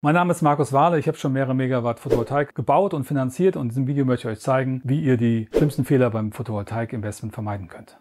Mein Name ist Markus Wahle, ich habe schon mehrere Megawatt Photovoltaik gebaut und finanziert und in diesem Video möchte ich euch zeigen, wie ihr die schlimmsten Fehler beim Photovoltaik-Investment vermeiden könnt.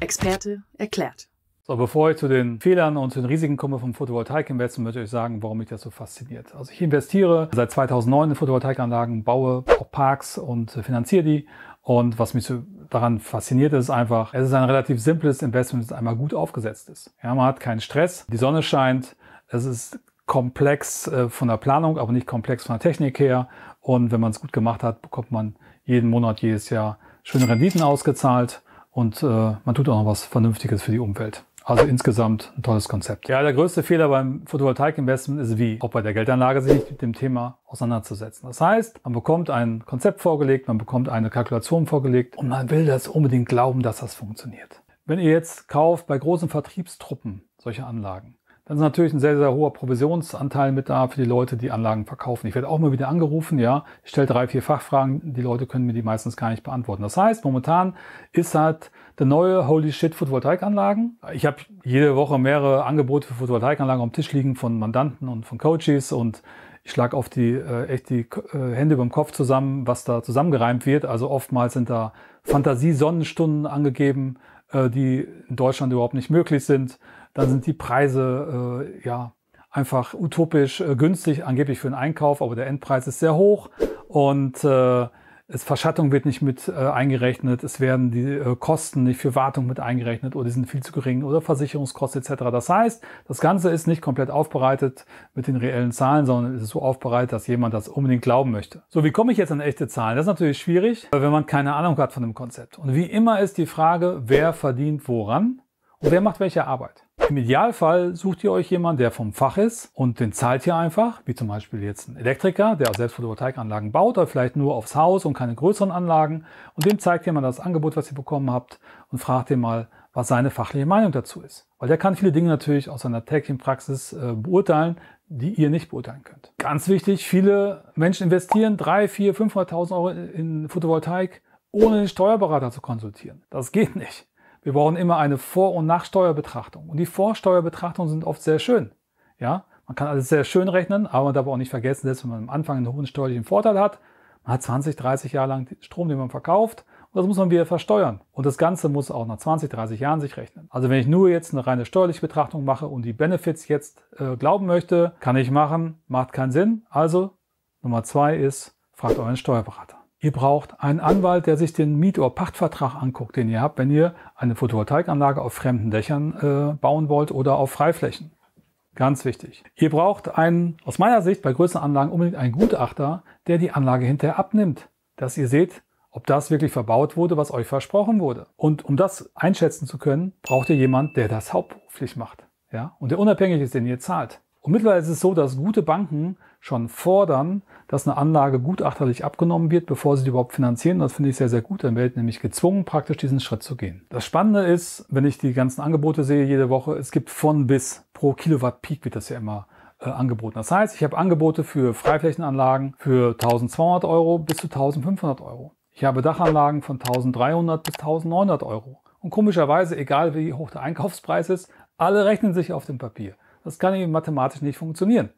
Experte erklärt. So, bevor ich zu den Fehlern und zu den Risiken komme vom Photovoltaik-Investment, möchte ich euch sagen, warum mich das so fasziniert. Also ich investiere seit 2009 in Photovoltaikanlagen, baue auch Parks und finanziere die. Und was mich so daran fasziniert, ist einfach, es ist ein relativ simples Investment, das einmal gut aufgesetzt ist. Ja, man hat keinen Stress, die Sonne scheint, es ist komplex äh, von der Planung, aber nicht komplex von der Technik her. Und wenn man es gut gemacht hat, bekommt man jeden Monat, jedes Jahr schöne Renditen ausgezahlt und äh, man tut auch noch was Vernünftiges für die Umwelt. Also insgesamt ein tolles Konzept. Ja, der größte Fehler beim Photovoltaik-Investment ist wie, auch bei der Geldanlage, sich mit dem Thema auseinanderzusetzen. Das heißt, man bekommt ein Konzept vorgelegt, man bekommt eine Kalkulation vorgelegt und man will das unbedingt glauben, dass das funktioniert. Wenn ihr jetzt kauft bei großen Vertriebstruppen solche Anlagen, dann ist natürlich ein sehr, sehr hoher Provisionsanteil mit da für die Leute, die Anlagen verkaufen. Ich werde auch mal wieder angerufen, ja. Ich stelle drei, vier Fachfragen. Die Leute können mir die meistens gar nicht beantworten. Das heißt, momentan ist halt der neue Holy Shit Photovoltaikanlagen. Ich habe jede Woche mehrere Angebote für Photovoltaikanlagen am Tisch liegen von Mandanten und von Coaches und ich schlage oft die äh, echt die äh, Hände über dem Kopf zusammen, was da zusammengereimt wird. Also oftmals sind da Fantasiesonnenstunden angegeben, äh, die in Deutschland überhaupt nicht möglich sind. Dann sind die Preise äh, ja einfach utopisch äh, günstig, angeblich für den Einkauf, aber der Endpreis ist sehr hoch und äh, es, Verschattung wird nicht mit äh, eingerechnet, es werden die äh, Kosten nicht für Wartung mit eingerechnet oder die sind viel zu gering oder Versicherungskosten etc. Das heißt, das Ganze ist nicht komplett aufbereitet mit den reellen Zahlen, sondern es ist so aufbereitet, dass jemand das unbedingt glauben möchte. So, wie komme ich jetzt an echte Zahlen? Das ist natürlich schwierig, wenn man keine Ahnung hat von dem Konzept. Und wie immer ist die Frage, wer verdient woran und wer macht welche Arbeit. Im Idealfall sucht ihr euch jemanden, der vom Fach ist und den zahlt ihr einfach, wie zum Beispiel jetzt ein Elektriker, der selbst Photovoltaikanlagen baut oder vielleicht nur aufs Haus und keine größeren Anlagen. Und dem zeigt ihr mal das Angebot, was ihr bekommen habt und fragt ihr mal, was seine fachliche Meinung dazu ist. Weil der kann viele Dinge natürlich aus seiner täglichen Praxis äh, beurteilen, die ihr nicht beurteilen könnt. Ganz wichtig, viele Menschen investieren 3, 4, 500.000 Euro in Photovoltaik, ohne den Steuerberater zu konsultieren. Das geht nicht. Wir brauchen immer eine Vor- und Nachsteuerbetrachtung. Und die Vorsteuerbetrachtungen sind oft sehr schön. Ja, man kann alles sehr schön rechnen, aber man darf auch nicht vergessen, selbst wenn man am Anfang einen hohen steuerlichen Vorteil hat, man hat 20, 30 Jahre lang Strom, den man verkauft, und das muss man wieder versteuern. Und das Ganze muss auch nach 20, 30 Jahren sich rechnen. Also wenn ich nur jetzt eine reine steuerliche Betrachtung mache und die Benefits jetzt äh, glauben möchte, kann ich machen, macht keinen Sinn. Also Nummer zwei ist, fragt euren Steuerberater. Ihr braucht einen Anwalt, der sich den Miet- oder Pachtvertrag anguckt, den ihr habt, wenn ihr eine Photovoltaikanlage auf fremden Dächern äh, bauen wollt oder auf Freiflächen. Ganz wichtig. Ihr braucht einen, aus meiner Sicht, bei größeren Anlagen unbedingt einen Gutachter, der die Anlage hinterher abnimmt, dass ihr seht, ob das wirklich verbaut wurde, was euch versprochen wurde. Und um das einschätzen zu können, braucht ihr jemanden, der das hauptberuflich macht. Ja? Und der unabhängig ist, den ihr zahlt. Und mittlerweile ist es so, dass gute Banken schon fordern, dass eine Anlage gutachterlich abgenommen wird, bevor sie die überhaupt finanzieren. Das finde ich sehr, sehr gut. Dann werden nämlich gezwungen, praktisch diesen Schritt zu gehen. Das Spannende ist, wenn ich die ganzen Angebote sehe jede Woche, es gibt von bis pro Kilowatt Peak wird das ja immer äh, angeboten. Das heißt, ich habe Angebote für Freiflächenanlagen für 1200 Euro bis zu 1500 Euro. Ich habe Dachanlagen von 1300 bis 1900 Euro. Und komischerweise, egal wie hoch der Einkaufspreis ist, alle rechnen sich auf dem Papier. Das kann eben mathematisch nicht funktionieren.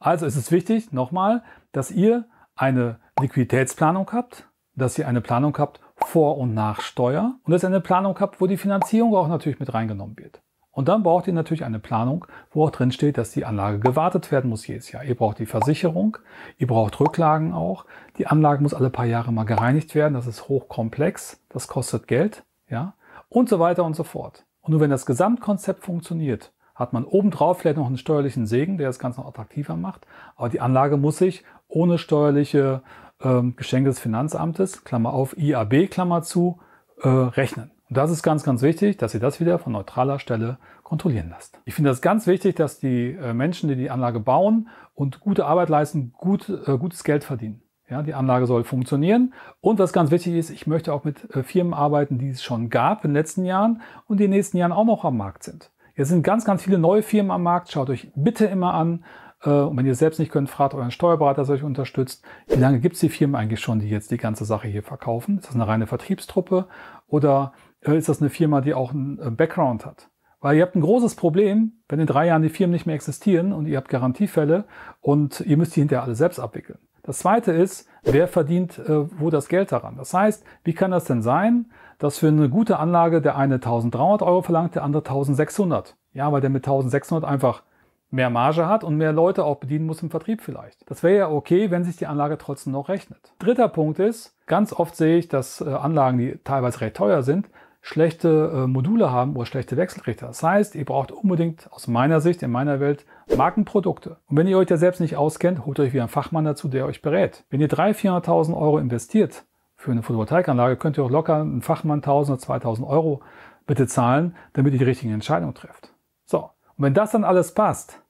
Also ist es wichtig, nochmal, dass ihr eine Liquiditätsplanung habt, dass ihr eine Planung habt vor und nach Steuer und dass ihr eine Planung habt, wo die Finanzierung auch natürlich mit reingenommen wird. Und dann braucht ihr natürlich eine Planung, wo auch drin steht, dass die Anlage gewartet werden muss jedes Jahr. Ihr braucht die Versicherung, ihr braucht Rücklagen auch. Die Anlage muss alle paar Jahre mal gereinigt werden. Das ist hochkomplex, das kostet Geld, ja, und so weiter und so fort. Und nur wenn das Gesamtkonzept funktioniert, hat man obendrauf vielleicht noch einen steuerlichen Segen, der das Ganze noch attraktiver macht. Aber die Anlage muss sich ohne steuerliche ähm, Geschenke des Finanzamtes, Klammer auf, IAB, Klammer zu, äh, rechnen. Und das ist ganz, ganz wichtig, dass ihr das wieder von neutraler Stelle kontrollieren lasst. Ich finde das ganz wichtig, dass die äh, Menschen, die die Anlage bauen und gute Arbeit leisten, gut, äh, gutes Geld verdienen. Ja, die Anlage soll funktionieren. Und was ganz wichtig ist, ich möchte auch mit äh, Firmen arbeiten, die es schon gab in den letzten Jahren und die in den nächsten Jahren auch noch am Markt sind. Jetzt sind ganz, ganz viele neue Firmen am Markt. Schaut euch bitte immer an. Äh, und wenn ihr selbst nicht könnt, fragt euren Steuerberater, der euch unterstützt. Wie lange gibt es die Firmen eigentlich schon, die jetzt die ganze Sache hier verkaufen? Ist das eine reine Vertriebstruppe oder äh, ist das eine Firma, die auch einen äh, Background hat? Weil ihr habt ein großes Problem, wenn in drei Jahren die Firmen nicht mehr existieren und ihr habt Garantiefälle und ihr müsst die hinterher alle selbst abwickeln. Das zweite ist, wer verdient äh, wo das Geld daran? Das heißt, wie kann das denn sein, dass für eine gute Anlage der eine 1300 Euro verlangt, der andere 1600? Ja, weil der mit 1600 einfach mehr Marge hat und mehr Leute auch bedienen muss im Vertrieb vielleicht. Das wäre ja okay, wenn sich die Anlage trotzdem noch rechnet. Dritter Punkt ist, ganz oft sehe ich, dass äh, Anlagen, die teilweise recht teuer sind, schlechte äh, Module haben oder schlechte Wechselrichter. Das heißt, ihr braucht unbedingt aus meiner Sicht, in meiner Welt, Markenprodukte. Und wenn ihr euch da selbst nicht auskennt, holt euch wieder einen Fachmann dazu, der euch berät. Wenn ihr 300.000, 400.000 Euro investiert für eine Photovoltaikanlage, könnt ihr auch locker einen Fachmann 1.000 oder 2.000 Euro bitte zahlen, damit ihr die richtigen Entscheidungen trifft. So, und wenn das dann alles passt,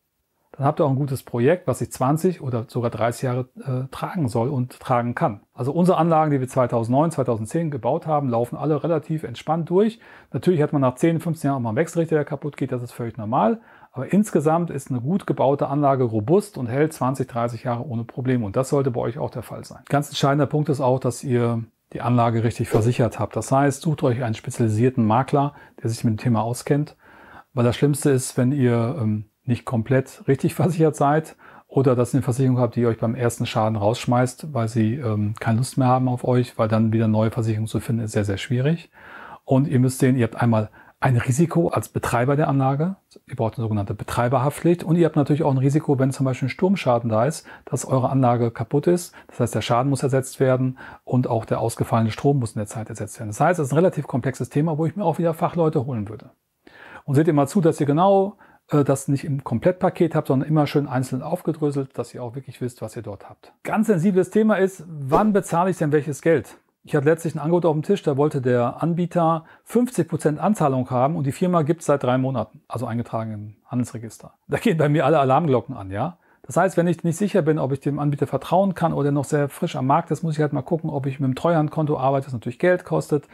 dann habt ihr auch ein gutes Projekt, was sich 20 oder sogar 30 Jahre äh, tragen soll und tragen kann. Also unsere Anlagen, die wir 2009, 2010 gebaut haben, laufen alle relativ entspannt durch. Natürlich hat man nach 10, 15 Jahren auch mal einen Wechselrichter, der kaputt geht, das ist völlig normal. Aber insgesamt ist eine gut gebaute Anlage robust und hält 20, 30 Jahre ohne Probleme. Und das sollte bei euch auch der Fall sein. Ganz entscheidender Punkt ist auch, dass ihr die Anlage richtig versichert habt. Das heißt, sucht euch einen spezialisierten Makler, der sich mit dem Thema auskennt. Weil das Schlimmste ist, wenn ihr ähm, nicht komplett richtig versichert seid oder dass ihr eine Versicherung habt, die euch beim ersten Schaden rausschmeißt, weil sie ähm, keine Lust mehr haben auf euch, weil dann wieder neue Versicherungen zu finden ist sehr, sehr schwierig. Und ihr müsst sehen, ihr habt einmal ein Risiko als Betreiber der Anlage. Ihr braucht eine sogenannte Betreiberhaftpflicht und ihr habt natürlich auch ein Risiko, wenn zum Beispiel ein Sturmschaden da ist, dass eure Anlage kaputt ist. Das heißt, der Schaden muss ersetzt werden und auch der ausgefallene Strom muss in der Zeit ersetzt werden. Das heißt, es ist ein relativ komplexes Thema, wo ich mir auch wieder Fachleute holen würde. Und seht ihr mal zu, dass ihr genau äh, das nicht im Komplettpaket habt, sondern immer schön einzeln aufgedröselt, dass ihr auch wirklich wisst, was ihr dort habt. Ganz sensibles Thema ist, wann bezahle ich denn welches Geld? Ich hatte letztlich ein Angebot auf dem Tisch, da wollte der Anbieter 50% Anzahlung haben und die Firma gibt es seit drei Monaten, also eingetragen im Handelsregister. Da gehen bei mir alle Alarmglocken an, ja. Das heißt, wenn ich nicht sicher bin, ob ich dem Anbieter vertrauen kann oder noch sehr frisch am Markt ist, muss ich halt mal gucken, ob ich mit dem Treuhandkonto arbeite, das natürlich Geld kostet,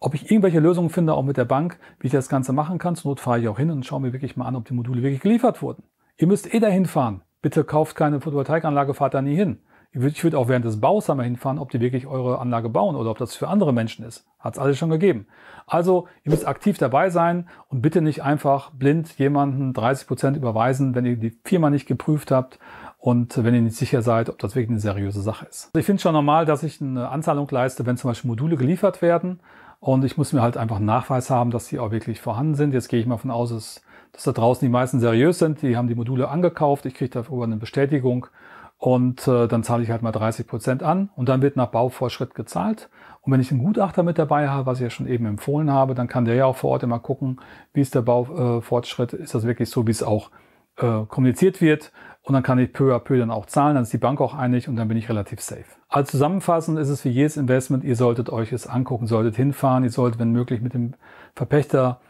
ob ich irgendwelche Lösungen finde, auch mit der Bank, wie ich das Ganze machen kann, zur Not fahre ich auch hin und schaue mir wirklich mal an, ob die Module wirklich geliefert wurden. Ihr müsst eh dahin fahren. Bitte kauft keine Photovoltaikanlage, fahrt da nie hin. Ich würde auch während des Baus einmal hinfahren, ob die wirklich eure Anlage bauen oder ob das für andere Menschen ist. Hat es alles schon gegeben. Also, ihr müsst aktiv dabei sein und bitte nicht einfach blind jemanden 30% Prozent überweisen, wenn ihr die Firma nicht geprüft habt und wenn ihr nicht sicher seid, ob das wirklich eine seriöse Sache ist. Also, ich finde es schon normal, dass ich eine Anzahlung leiste, wenn zum Beispiel Module geliefert werden und ich muss mir halt einfach einen Nachweis haben, dass die auch wirklich vorhanden sind. Jetzt gehe ich mal von aus, dass, dass da draußen die meisten seriös sind. Die haben die Module angekauft. Ich kriege darüber eine Bestätigung. Und äh, dann zahle ich halt mal 30 Prozent an. Und dann wird nach Bauvorschritt gezahlt. Und wenn ich einen Gutachter mit dabei habe, was ich ja schon eben empfohlen habe, dann kann der ja auch vor Ort immer gucken, wie ist der Baufortschritt, äh, ist das wirklich so, wie es auch äh, kommuniziert wird und dann kann ich peu à peu dann auch zahlen, dann ist die Bank auch einig und dann bin ich relativ safe. Also zusammenfassend ist es für jedes Investment, ihr solltet euch es angucken, solltet hinfahren, ihr solltet, wenn möglich, mit dem Verpächter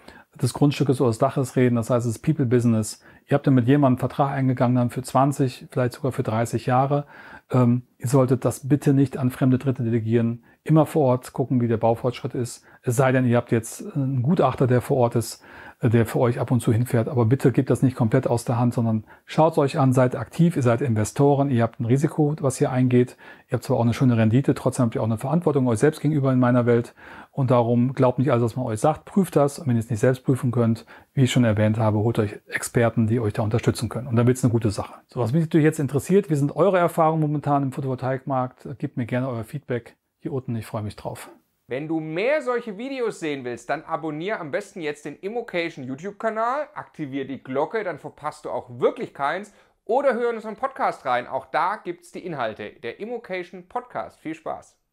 des Grundstückes oder des Daches reden. Das heißt, es ist People Business. Ihr habt dann mit jemandem einen Vertrag eingegangen, dann für 20, vielleicht sogar für 30 Jahre. Ähm, ihr solltet das bitte nicht an fremde Dritte delegieren. Immer vor Ort gucken, wie der Baufortschritt ist. Es sei denn, ihr habt jetzt äh, einen Gutachter, der vor Ort ist, äh, der für euch ab und zu hinfährt. Aber bitte gebt das nicht komplett aus der Hand, sondern schaut euch an, seid aktiv, ihr seid Investoren, ihr habt ein Risiko, was hier eingeht. Ihr habt zwar auch eine schöne Rendite, trotzdem habt ihr auch eine Verantwortung euch selbst gegenüber in meiner Welt. Und darum glaubt nicht alles, was man euch sagt. Prüft das. Und wenn ihr es nicht selbst prüfen könnt, wie ich schon erwähnt habe, holt euch Experten, die euch da unterstützen können. Und dann wird es eine gute Sache. So, was mich natürlich jetzt interessiert, wie sind eure Erfahrungen momentan im Photovoltaikmarkt? Gebt mir gerne euer Feedback hier unten. Ich freue mich drauf. Wenn du mehr solche Videos sehen willst, dann abonniere am besten jetzt den Immocation YouTube-Kanal, aktiviere die Glocke, dann verpasst du auch wirklich keins. Oder hören unseren Podcast rein. Auch da gibt es die Inhalte. Der Immocation Podcast. Viel Spaß.